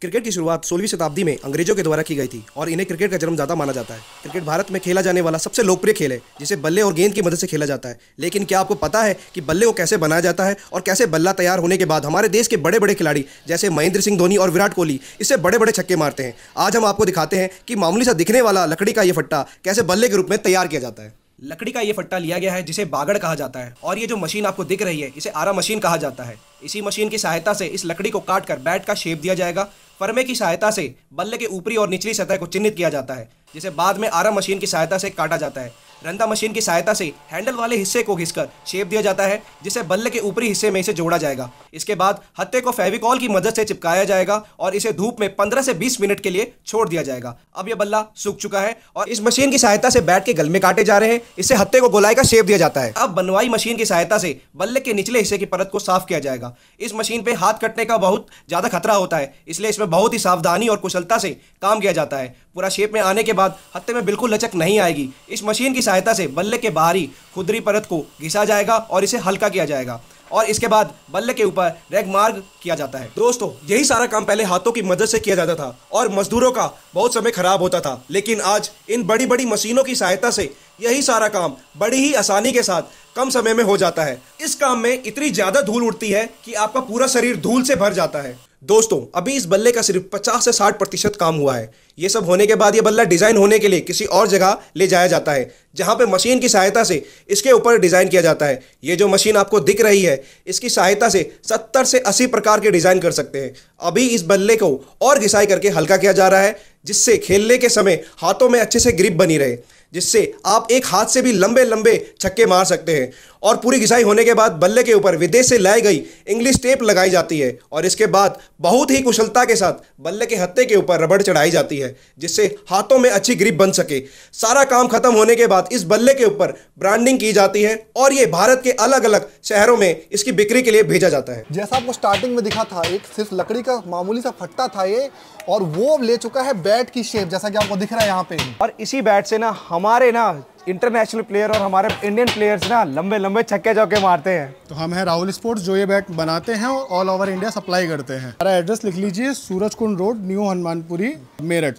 Cricket की शुरुआत सोलहवीं शताब्दी में अंग्रेजों के द्वारा की गई थी और इन्हें क्रिकेट का जन्मदाता माना जाता है क्रिकेट भारत में खेला जाने वाला सबसे लोकप्रिय खेल है जिसे बल्ले और गेंद की मदद से खेला जाता है लेकिन क्या आपको पता है कि बल्ले को कैसे बनाया जाता है और कैसे बल्ला तैयार होने के बाद हमारे देश के बड़े बड़े खिलाड़ी जैसे महेंद्र सिंह धोनी और विराट कोहली इससे बड़े बड़े छक्के मारते हैं आज हम आपको दिखाते हैं कि मामूली सा दिखने वाला लकड़ी का ये फट्टा कैसे बल्ले के रूप में तैयार किया जाता है लकड़ी का ये फट्टा लिया गया है जिसे बागड़ कहा जाता है और ये जो मशीन आपको दिख रही है इसे आरा मशीन कहा जाता है इसी मशीन की सहायता से इस लकड़ी को काट कर बैट का शेप दिया जाएगा फर्मे की सहायता से बल्ले के ऊपरी और निचली सतह को चिन्हित किया जाता है जिसे बाद में आरा मशीन की सहायता से काटा जाता है रंधा मशीन की सहायता से हैंडल वाले हिस्से को घिसकर शेप दिया जाता है जिसे बल्ले के ऊपरी हिस्से में इसे जोड़ा जाएगा इसके बाद हत्ते को फेविकॉल की मदद से चिपकाया जाएगा और इसे धूप में पंद्रह से बीस मिनट के लिए छोड़ दिया जाएगा अब यह बल्ला सूख चुका है और इस मशीन की सहायता से बैट के गल में काटे जा रहे हैं इससे हत्ते को गोलाई का शेप दिया जाता है अब बनवाई मशीन की सहायता से बल्ले के निचले हिस्से की परत को साफ किया जाएगा इस मशीन पे हाथ कटने का बहुत ज़्यादा खतरा होता है इसलिए इसमें बहुत ही सावधानी और कुशलता से काम किया जाता है पूरा शेप में आने के बाद हत्ते में बिल्कुल लचक नहीं आएगी इस मशीन की सहायता से बल्ले के बाहरी खुदरी परत को घिसा जाएगा और इसे हल्का किया जाएगा और इसके बाद बल्ले के ऊपर रेग मार्ग किया जाता है दोस्तों यही सारा काम पहले हाथों की मदद से किया जाता था और मजदूरों का बहुत समय खराब होता था लेकिन आज इन बड़ी बड़ी मशीनों की सहायता से यही सारा काम बड़ी ही आसानी के साथ कम समय में हो जाता है इस काम में इतनी ज्यादा धूल उड़ती है कि आपका पूरा शरीर धूल से भर जाता है दोस्तों अभी इस बल्ले का सिर्फ 50 से 60 प्रतिशत काम हुआ है ये सब होने के बाद ये बल्ला डिज़ाइन होने के लिए किसी और जगह ले जाया जाता है जहाँ पे मशीन की सहायता से इसके ऊपर डिज़ाइन किया जाता है ये जो मशीन आपको दिख रही है इसकी सहायता से 70 से 80 प्रकार के डिज़ाइन कर सकते हैं अभी इस बल्ले को और घिसाई करके हल्का किया जा रहा है जिससे खेलने के समय हाथों में अच्छे से ग्रिप बनी रहे जिससे आप एक हाथ से भी लंबे लंबे छक्के मार सकते हैं और पूरी घिसाई होने के बाद बल्ले के ऊपर विदेश से लाई गई इंग्लिश टेप लगाई जाती है और इसके बाद बहुत ही कुशलता के साथ बल्ले के हत्ते के ऊपर रबड़ चढ़ाई जाती है जिससे हाथों में अच्छी ग्रिप बन सके सारा काम खत्म होने के बाद इस बल्ले के ऊपर ब्रांडिंग की जाती है और ये भारत के अलग अलग शहरों में इसकी बिक्री के लिए भेजा जाता है जैसा आपको स्टार्टिंग में दिखा था एक सिर्फ लकड़ी का मामूली सा फट्टा था ये और वो ले चुका है बैट की शेप जैसा कि आपको दिख रहा है यहाँ पे और इसी बैट से ना हमारे ना इंटरनेशनल प्लेयर और हमारे इंडियन प्लेयर्स ना लंबे लंबे छक्के चौके मारते हैं तो हम हैं राहुल स्पोर्ट्स जो ये बैट बनाते हैं और ऑल ओवर इंडिया सप्लाई करते हैं हमारा एड्रेस लिख लीजिए Suraj Kund road new Hanumanpuri Meerut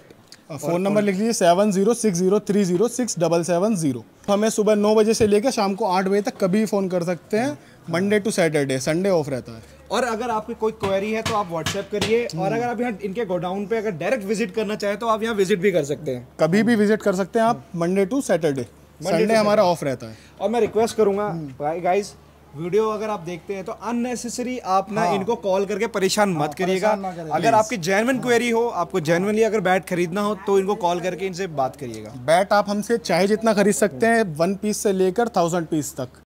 phone number लिख लीजिए seven zero six zero three zero six double seven zero हमें सुबह नौ बजे से लेकर शाम को आठ बजे तक कभी फ़ोन कर सकते हैं Monday to Saturday Sunday off रहता है और अगर आपकी कोई क्वेरी है तो आप व्हाट्सएप करिए और अगर आप यहाँ इनके गोडाउन पे अगर डायरेक्ट विजिट करना चाहें तो आप यहाँ विजिट भी कर सकते हैं कभी भी विजिट कर सकते हैं आप मंडे टू सैटरडे संडे हमारा ऑफ रहता है और मैं रिक्वेस्ट करूंगा गाइस हम्म। वीडियो अगर आप देखते हैं तो अननेसेसरी आप ना हाँ। इनको कॉल करके परेशान मत हाँ, करिएगा अगर आपकी जेनवन क्वेरी हो आपको जेनवनली अगर बैट खरीदना हो तो इनको कॉल करके इनसे बात करिएगा बैट आप हमसे चाहे जितना खरीद सकते हैं वन पीस से लेकर थाउजेंड पीस तक